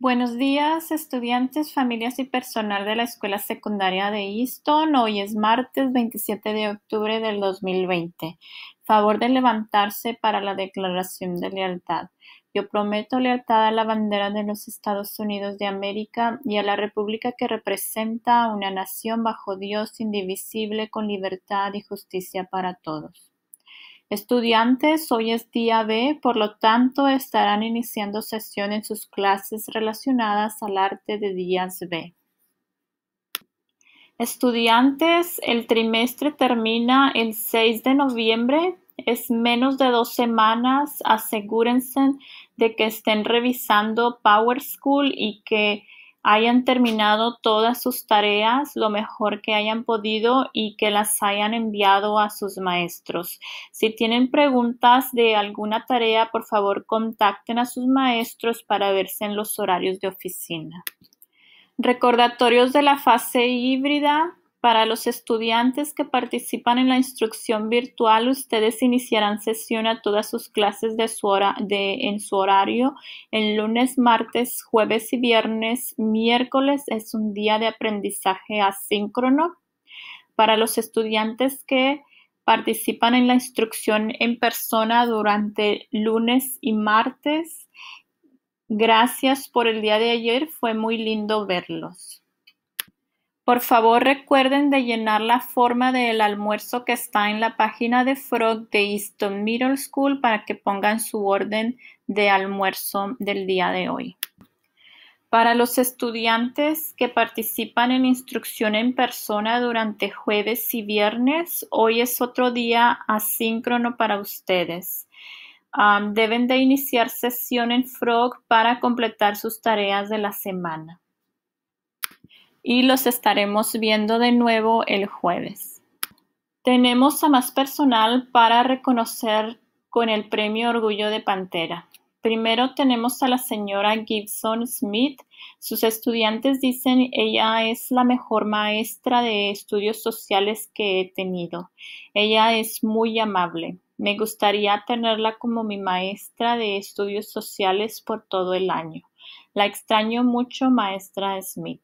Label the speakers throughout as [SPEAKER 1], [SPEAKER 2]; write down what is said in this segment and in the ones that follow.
[SPEAKER 1] Buenos días, estudiantes, familias y personal de la Escuela Secundaria de Easton. Hoy es martes 27 de octubre del 2020. Favor de levantarse para la declaración de lealtad. Yo prometo lealtad a la bandera de los Estados Unidos de América y a la República que representa una nación bajo Dios indivisible con libertad y justicia para todos. Estudiantes, hoy es día B, por lo tanto estarán iniciando sesión en sus clases relacionadas al arte de días B. Estudiantes, el trimestre termina el 6 de noviembre, es menos de dos semanas, asegúrense de que estén revisando Power School y que hayan terminado todas sus tareas lo mejor que hayan podido y que las hayan enviado a sus maestros. Si tienen preguntas de alguna tarea, por favor contacten a sus maestros para verse en los horarios de oficina. Recordatorios de la fase híbrida para los estudiantes que participan en la instrucción virtual, ustedes iniciarán sesión a todas sus clases en su horario. El lunes, martes, jueves y viernes, miércoles es un día de aprendizaje asíncrono. Para los estudiantes que participan en la instrucción en persona durante lunes y martes, gracias por el día de ayer, fue muy lindo verlos. Por favor recuerden de llenar la forma del almuerzo que está en la página de Frog de Easton Middle School para que pongan su orden de almuerzo del día de hoy. Para los estudiantes que participan en instrucción en persona durante jueves y viernes, hoy es otro día asíncrono para ustedes. deben de iniciar sesión en Frog para completar sus tareas de la semana y los estaremos viendo de nuevo el jueves. Tenemos a más personal para reconocer con el premio Orgullo de Pantera. Primero tenemos a la señora Gibson Smith. Sus estudiantes dicen ella es la mejor maestra de estudios sociales que he tenido. Ella es muy amable. Me gustaría tenerla como mi maestra de estudios sociales por todo el año. La extraño mucho, maestra Smith.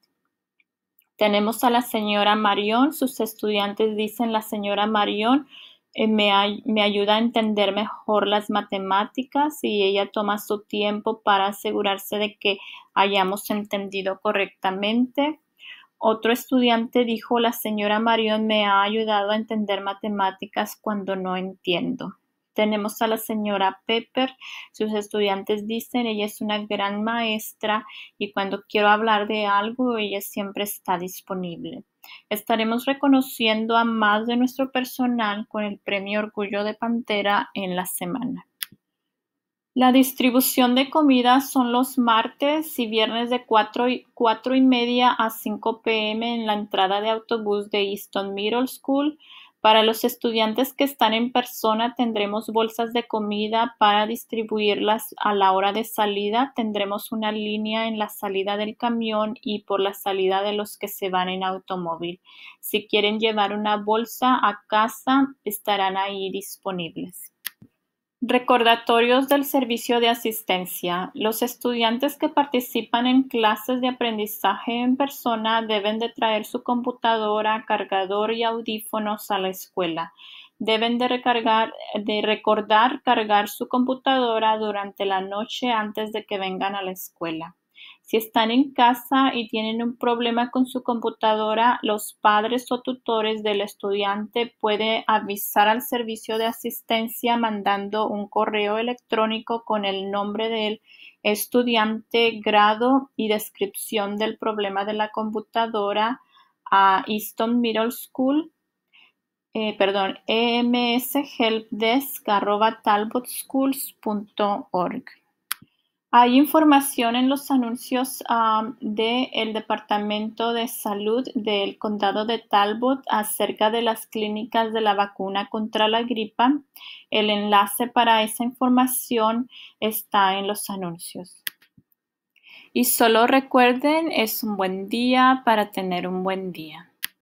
[SPEAKER 1] Tenemos a la señora Marion, sus estudiantes dicen la señora Marion eh, me, ayuda a entender mejor las matemáticas y ella toma su tiempo para asegurarse de que hayamos entendido correctamente. Otro estudiante dijo, la señora Marion me ha ayudado a entender matemáticas cuando no entiendo. Tenemos a la señora Pepper, sus estudiantes dicen, ella es una gran maestra y cuando quiero hablar de algo, ella siempre está disponible. Estaremos reconociendo a más de nuestro personal con el premio Orgullo de Pantera en la semana. La distribución de comida son los martes y viernes de 4 y, 4 y media a 5 pm en la entrada de autobús de Easton Middle School. Para los estudiantes que están en persona tendremos bolsas de comida para distribuirlas a la hora de salida. Tendremos una línea en la salida del camión y por la salida de los que se van en automóvil. Si quieren llevar una bolsa a casa, estarán ahí disponibles. Recordatorios del servicio de asistencia. Los estudiantes que participan en clases de aprendizaje en persona deben de traer su computadora, cargador y audífonos a la escuela. Deben de, recordar cargar su computadora durante la noche antes de que vengan a la escuela. Si están en casa y tienen un problema con su computadora, los padres o tutores del estudiante pueden avisar al servicio de asistencia mandando un correo electrónico con el nombre del estudiante, grado y descripción del problema de la computadora a Easton Middle School, eh, perdón, emshelpdesk.talbotschools.org. Hay información en los anuncios de del Departamento de Salud del Condado de Talbot acerca de las clínicas de la vacuna contra la gripa. El enlace para esa información está en los anuncios. Y solo recuerden, es un buen día para tener un buen día.